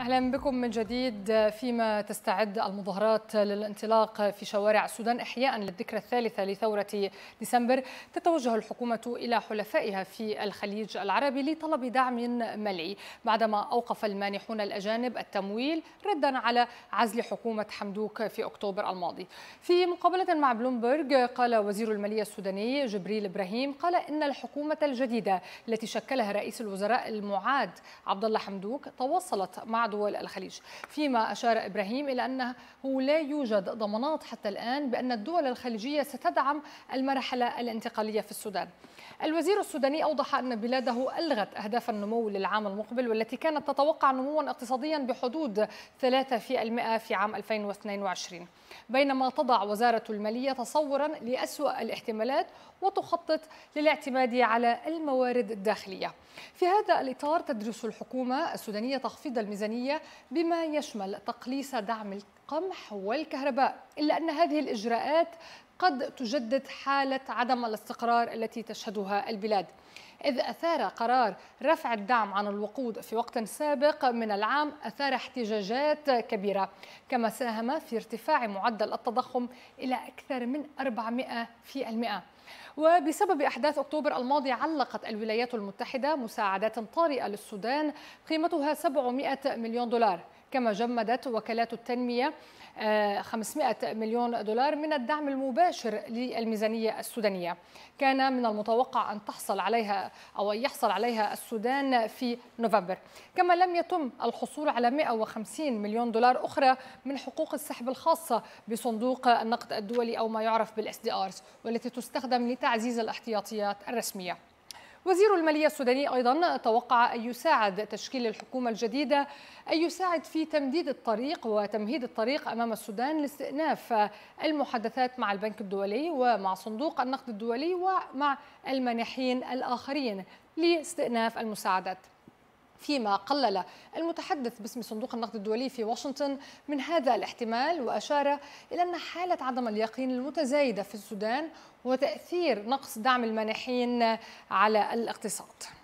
اهلا بكم من جديد فيما تستعد المظاهرات للانطلاق في شوارع السودان احياء للذكرى الثالثه لثوره ديسمبر تتوجه الحكومه الى حلفائها في الخليج العربي لطلب دعم مالي بعدما اوقف المانحون الاجانب التمويل ردا على عزل حكومه حمدوك في اكتوبر الماضي. في مقابله مع بلومبرج قال وزير الماليه السوداني جبريل ابراهيم قال ان الحكومه الجديده التي شكلها رئيس الوزراء المعاد عبد الله حمدوك تواصلت مع دول الخليج فيما أشار إبراهيم إلى أنه لا يوجد ضمانات حتى الآن بأن الدول الخليجية ستدعم المرحلة الانتقالية في السودان الوزير السوداني أوضح أن بلاده ألغت أهداف النمو للعام المقبل والتي كانت تتوقع نموا اقتصاديا بحدود 3% في عام 2022 بينما تضع وزارة المالية تصورا لأسوأ الاحتمالات وتخطط للاعتماد على الموارد الداخلية في هذا الإطار تدرس الحكومة السودانية تخفيض الميزانية بما يشمل تقليص دعم القمح والكهرباء إلا أن هذه الإجراءات قد تجدد حالة عدم الاستقرار التي تشهدها البلاد إذ أثار قرار رفع الدعم عن الوقود في وقت سابق من العام أثار احتجاجات كبيرة كما ساهم في ارتفاع معدل التضخم إلى أكثر من 400 في المئة وبسبب أحداث أكتوبر الماضي علقت الولايات المتحدة مساعدات طارئة للسودان قيمتها 700 مليون دولار كما جمدت وكالات التنمية 500 آه، مليون دولار من الدعم المباشر للميزانية السودانية كان من المتوقع أن تحصل عليها أو يحصل عليها السودان في نوفمبر كما لم يتم الحصول على 150 مليون دولار أخرى من حقوق السحب الخاصة بصندوق النقد الدولي أو ما يعرف بالاس دي ارز والتي تستخدم لتعزيز الاحتياطيات الرسمية وزير المالية السوداني أيضا توقع أن يساعد تشكيل الحكومة الجديدة أن يساعد في تمديد الطريق وتمهيد الطريق أمام السودان لاستئناف المحادثات مع البنك الدولي ومع صندوق النقد الدولي ومع المانحين الآخرين لاستئناف المساعدات فيما قلل المتحدث باسم صندوق النقد الدولي في واشنطن من هذا الاحتمال وأشار إلى أن حالة عدم اليقين المتزايدة في السودان وتأثير نقص دعم المانحين على الاقتصاد